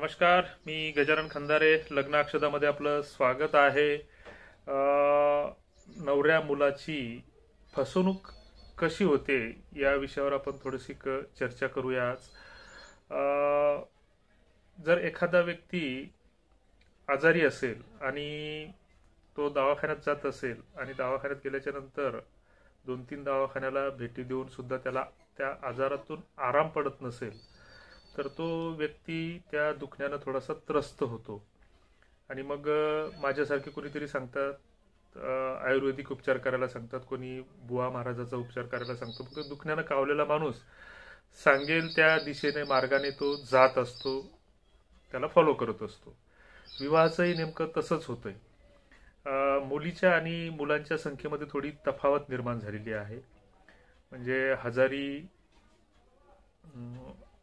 नमस्कार मी गजानन खंदारे लग्न आपलं स्वागत आहे नवऱ्या मुलाची फसवणूक कशी होते या विषयावर आपण थोडीशी क चर्चा करूया आज जर एखादा व्यक्ती आजारी असेल आणि तो दवाखान्यात जात असेल आणि दवाखान्यात गेल्याच्या नंतर दोन तीन दवाखान्याला भेटी देऊन सुद्धा त्याला त्या आजारातून आराम पडत नसेल तर तो व्यक्ती त्या दुखण्यानं थोडासा त्रस्त होतो आणि मग माझ्यासारखे कोणीतरी सांगतात आयुर्वेदिक उपचार करायला सांगतात कोणी बुवा महाराजाचा उपचार करायला सांगतो मग दुखण्यानं कावलेला माणूस सांगेल त्या दिशेने मार्गाने तो जात असतो त्याला फॉलो करत असतो विवाहाचंही नेमकं तसंच होतंय मुलीच्या आणि मुलांच्या संख्येमध्ये थोडी तफावत निर्माण झालेली आहे म्हणजे हजारी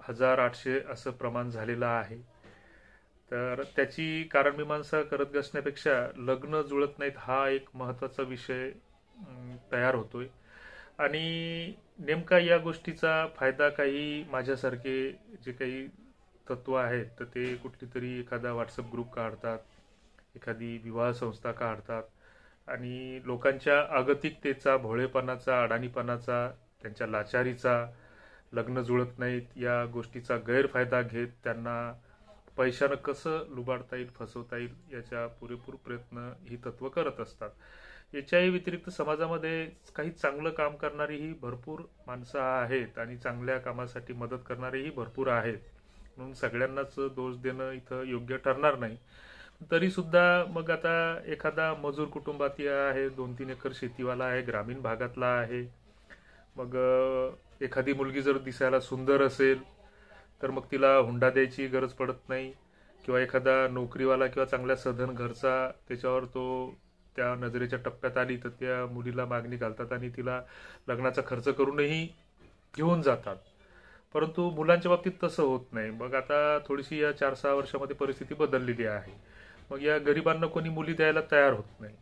हजार आठशे असं प्रमाण झालेलं आहे तर त्याची कारणमीमांसा करत असण्यापेक्षा लग्न जुळत नाहीत हा एक महत्त्वाचा विषय तयार होतोय आणि नेमका या गोष्टीचा फायदा काही माझ्यासारखे जे काही तत्व आहेत तर ते कुठली तरी एखादा व्हॉट्सअप ग्रुप काढतात एखादी विवाह संस्था काढतात आणि लोकांच्या अगतिकतेचा भोळेपणाचा अडाणीपणाचा त्यांच्या लाचारीचा लग्न जुळत नाहीत या गोष्टीचा गैरफायदा घेत त्यांना पैशानं कसं लुबाडता येईल फसवता येईल याच्या पुरेपूर प्रयत्न ही तत्व करत असतात याच्याही व्यतिरिक्त समाजामध्ये काही चांगलं काम करणारीही भरपूर माणसं आहेत आणि चांगल्या कामासाठी मदत करणारीही भरपूर आहेत म्हणून सगळ्यांनाच दोष देणं इथं योग्य ठरणार नाही तरीसुद्धा मग आता एखादा मजूर कुटुंबात आहे दोन तीन एकर शेतीवाला आहे ग्रामीण भागातला आहे मग एखादी मुलगी जर दिसायला सुंदर असेल तर मग तिला हुंडा द्यायची गरज पडत नाही किंवा एखादा नोकरीवाला किंवा चांगल्या सधन घरचा त्याच्यावर तो त्या नजरेच्या टप्प्यात आली तर त्या मुलीला मागणी घालतात आणि तिला लग्नाचा खर्च करूनही घेऊन जातात परंतु मुलांच्या बाबतीत तसं होत नाही मग आता थोडीशी या चार सहा वर्षामध्ये परिस्थिती बदललेली आहे मग या गरिबांना कोणी मुली द्यायला तयार होत नाही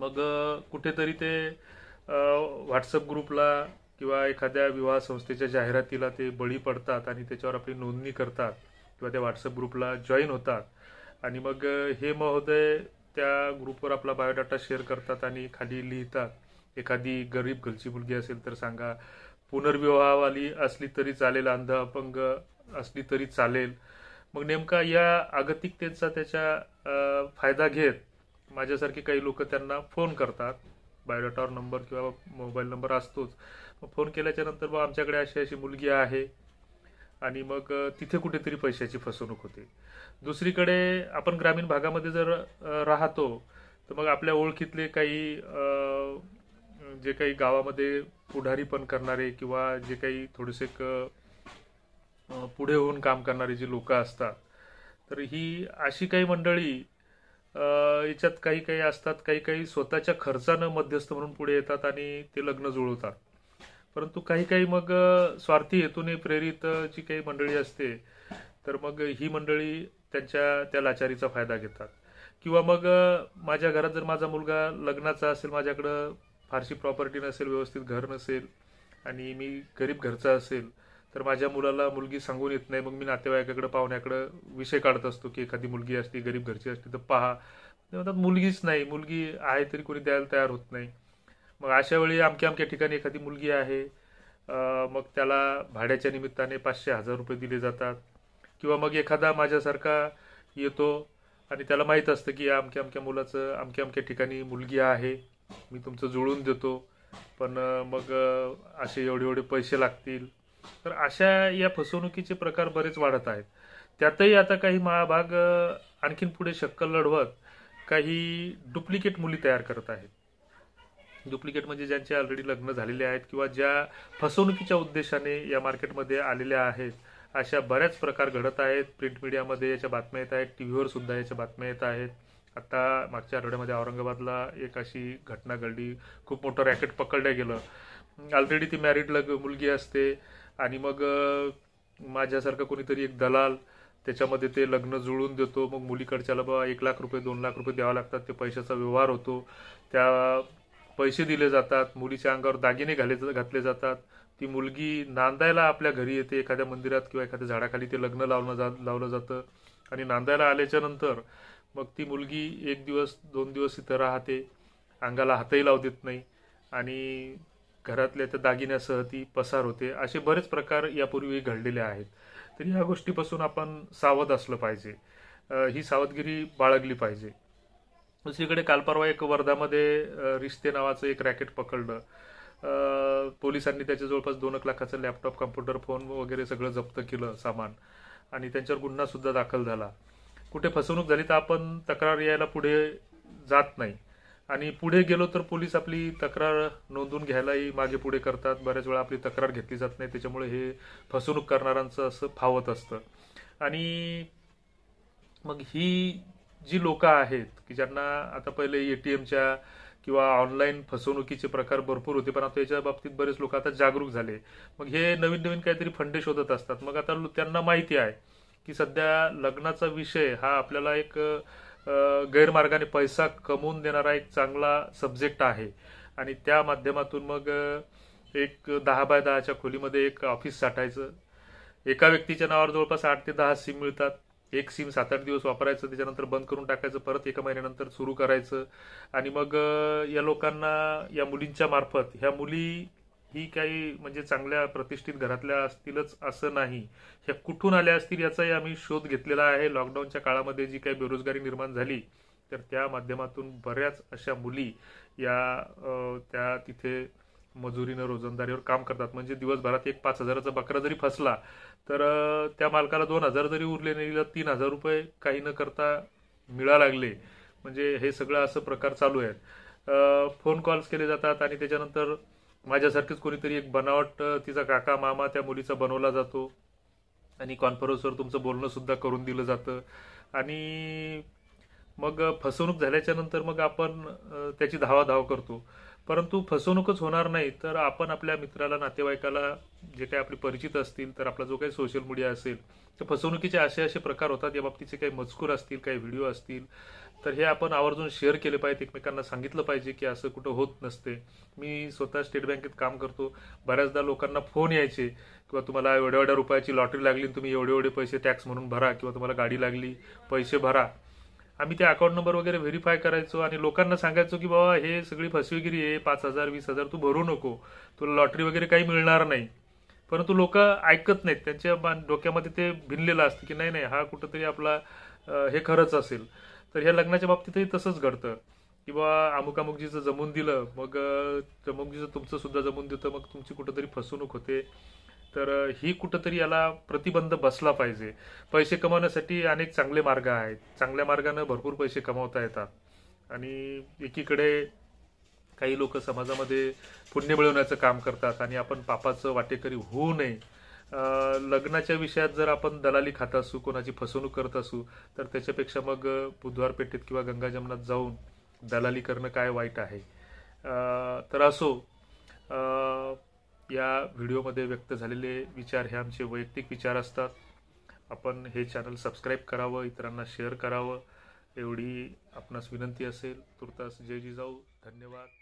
मग कुठेतरी ते व्हॉट्सअप ग्रुपला किंवा एखाद्या विवाह संस्थेच्या जाहिरातीला ते बळी पडतात आणि त्याच्यावर आपली नोंदणी करतात किंवा त्या व्हॉट्सअप ग्रुपला जॉईन होतात आणि मग हे महोदय त्या ग्रुपवर आपला बायोडाटा शेअर करतात आणि खाली लिहितात एखादी गरीब घरची मुलगी असेल तर सांगा पुनर्विवाहवाली असली तरी चालेल अंध अपंग असली तरी चालेल मग नेमका या आगतिकतेचा त्याच्या फायदा घेत माझ्यासारखे काही लोक त्यांना फोन करतात बायोडाटावर नंबर किंवा मोबाईल नंबर असतोच मग फोन केल्याच्या नंतर मग आमच्याकडे अशी अशी मुलगी आहे आणि मग तिथे कुठेतरी पैशाची फसवणूक होते दुसरीकडे आपण ग्रामीण भागामध्ये जर राहतो तर मग आपल्या ओळखीतले काही जे काही गावामध्ये पुढारी पण करणारे किंवा जे काही थोडेसे पुढे होऊन काम करणारे जे लोक असतात तर ही अशी काही मंडळी याच्यात काही काही असतात काही काही स्वतःच्या खर्चानं मध्यस्थ म्हणून पुढे येतात आणि ते लग्न जुळवतात परंतु काही काही मग स्वार्थी हेतूने प्रेरित जी काही मंडळी असते तर मग ही मंडळी त्यांच्या त्या लाचारीचा फायदा घेतात किंवा मग माझ्या घरात जर माझा मुलगा लग्नाचा असेल माझ्याकडं फारशी प्रॉपर्टी नसेल व्यवस्थित घर नसेल आणि मी गरीब घरचा असेल तर माझ्या मुलाला मुलगी सांगून येत नाही मग मी नातेवाईकाकडे पाहुण्याकडं विषय काढत असतो की एखादी मुलगी असती गरीब घरची असती तर पहा म्हणतात मुलगीच नाही मुलगी आहे तरी कोणी द्यायला तयार होत नाही मग अशा वेळी अमक्या अमक्या ठिकाणी एखादी मुलगी आहे मग त्याला भाड्याच्या निमित्ताने पाचशे हजार रुपये दिले जातात किंवा मग एखादा माझ्यासारखा येतो आणि त्याला माहीत असतं की अमक्या अमक्या मुलाचं अमक्या अमक्या ठिकाणी मुलगी आहे मी तुमचं जुळून देतो पण मग असे एवढे एवढे पैसे लागतील तर अशा या फसवणुकीचे प्रकार बरेच वाढत आहेत त्यातही आता काही महाभाग आणखीन पुढे शक्कल लढवत काही डुप्लिकेट मुली तयार करत आहेत डुप्लिकेट म्हणजे ज्यांचे ऑलरेडी लग्न झालेले आहेत किंवा ज्या फसवणुकीच्या उद्देशाने या मार्केटमध्ये आलेल्या आहेत अशा बऱ्याच प्रकार घडत आहेत प्रिंट मीडियामध्ये याच्या बातम्या येत आहेत टी सुद्धा याच्या बातम्या येत आहेत आता मागच्या आठवड्यामध्ये औरंगाबादला एक अशी घटना घडली खूप मोठं रॅकेट पकडलं गेलं ऑलरेडी ती मॅरिड लग मुलगी असते आणि मग माझ्यासारखं कोणीतरी एक दलाल त्याच्यामध्ये ते लग्न जुळून देतो मग मुलीकडच्याला बाबा एक लाख रुपये दोन लाख रुपये द्यावा लागतात ते पैशाचा व्यवहार होतो त्या पैसे दिले जातात मुलीच्या अंगावर दागिने घाले घातले जातात ती मुलगी नांदायला आपल्या घरी येते एखाद्या मंदिरात किंवा एखाद्या झाडाखाली ते लग्न लावलं जा लावलं जातं आणि नांदायला आल्याच्या नंतर मग ती मुलगी एक दिवस दोन दिवस इथं राहते अंगाला हातही लावू देत नाही आणि घरातल्या त्या दागिन्यासह ती पसार होते असे बरेच प्रकार यापूर्वी घडलेले आहेत तर ह्या गोष्टीपासून आपण सावध असलं पाहिजे ही सावधगिरी बाळगली पाहिजे दुसरीकडे कालपरवा एक वर्धामध्ये रिश्ते नावाचं एक रॅकेट पकडलं पोलिसांनी त्याच्या जवळपास दोन एक लाखाचं लॅपटॉप कम्प्युटर फोन वगैरे सगळं जप्त केलं सामान आणि त्यांच्यावर गुन्हासुद्धा दाखल झाला कुठे फसवणूक झाली तर आपण तक्रार यायला पुढे जात नाही आणि पुढे गेलो तर पोलीस आपली तक्रार नोंदून घ्यायलाही मागे पुढे करतात बऱ्याच वेळा आपली तक्रार घेतली जात नाही त्याच्यामुळे हे फसवणूक करणाऱ्यांचं असं फावत असतं आणि मग ही जी लोकं आहेत की ज्यांना आता पहिले ए टी एमच्या किंवा ऑनलाईन फसवणुकीचे प्रकार भरपूर होते पण आता याच्या बाबतीत बरेच लोक आता जागरूक झाले मग हे नवीन नवीन काहीतरी फंडे शोधत असतात मग आता त्यांना माहिती आहे की सध्या लग्नाचा विषय हा आपल्याला एक गैरमार्गाने पैसा कमवून देणारा एक चांगला सब्जेक्ट आहे आणि त्या माध्यमातून मग एक दहा बाय दहाच्या खोलीमध्ये एक ऑफिस साठायचं एका व्यक्तीच्या नावावर जवळपास आठ ते दहा सिम मिळतात एक सिम सात आठ दिवस वापरायचं त्याच्यानंतर बंद करून टाकायचं परत एका महिन्यानंतर सुरू करायचं आणि मग या लोकांना या मुलींच्या मार्फत ह्या मुली ही काही म्हणजे चांगल्या प्रतिष्ठित घरातल्या असतीलच असं नाही ह्या कुठून आल्या असतील याचाही आम्ही शोध घेतलेला आहे लॉकडाऊनच्या काळामध्ये जी काही बेरोजगारी निर्माण झाली तर त्या माध्यमातून बऱ्याच अशा मुली या त्या तिथे मजुरीनं रोजंदारीवर काम करतात म्हणजे दिवसभरात एक पाच हजाराचा बकरा जरी फसला तर त्या मालकाला दोन हजार जरी उरले नाही तीन हजार रुपये काही न करता मिळा लागले म्हणजे हे सगळं असं प्रकार चालू आहेत फोन कॉल्स केले जातात आणि त्याच्यानंतर माझ्यासारखेच कोणीतरी एक बनावट तिचा काका मामा त्या मुलीचा बनवला जातो आणि कॉन्फरन्सवर तुमचं बोलणं सुद्धा करून दिलं जातं आणि मग फसवणूक झाल्याच्या नंतर मग आपण त्याची धावाधाव करतो परंतु फसवणूकच होणार नाही तर आपण आपल्या मित्राला नातेवाईकाला जे काही आपले परिचित असतील तर आपला जो काही सोशल मीडिया असेल तर फसवणुकीचे असे असे प्रकार होतात या बाबतीचे काही मजकूर असतील काही व्हिडिओ असतील तर हे आपण आवर्जून शेअर केले पाहिजे एकमेकांना सांगितलं पाहिजे की असं कुठं होत नसते मी स्वतः स्टेट बँकेत काम करतो बऱ्याचदा लोकांना फोन यायचे किंवा तुम्हाला एवढ्या एवढ्या रुपयाची लॉटरी लागली तुम्ही एवढे एवढे पैसे टॅक्स म्हणून भरा किंवा तुम्हाला गाडी लागली पैसे भरा आम्ही ते अकाउंट नंबर वगैरे व्हेरीफाय करायचो आणि लोकांना सांगायचो की बाबा हे सगळी फसवेगिरी आहे पाच हजार वीस हजार तू भरू नको तुला लॉटरी वगैरे काही मिळणार नाही परंतु लोक ऐकत नाहीत त्यांच्या डोक्यामध्ये ते भिनलेलं असतं की नाही नाही हा कुठंतरी आपला हे खरंच असेल तर ह्या लग्नाच्या बाबतीतही तसंच घडतं किंवा अमुक अमुकजीचं जमून दिलं मग जीचं तुमचं सुद्धा जमून देतं मग तुमची कुठंतरी फसवणूक होते तर ही कुठंतरी याला प्रतिबंध बसला पाहिजे पैसे कमावण्यासाठी अनेक चांगले मार्ग आहेत चांगल्या मार्गानं भरपूर पैसे कमावता येतात आणि एकीकडे काही लोक समाजामध्ये पुण्य मिळवण्याचं काम करतात आणि आपण पापाचं वाटेकरी होऊ नये लग्नाच्या विषयात जर आपण दलाली खात असू कोणाची फसवणूक करत असू तर त्याच्यापेक्षा मग बुधवार पेठेत किंवा गंगा जमनात जाऊन दलाली करणं काय वाईट आहे तर असो या व्हिडिओमध्ये व्यक्त झालेले विचार हे आमचे वैयक्तिक विचार असतात आपण हे चॅनल सबस्क्राईब करावं इतरांना शेअर करावं एवढी आपणास विनंती असेल तुर्तास जय जिजाऊ धन्यवाद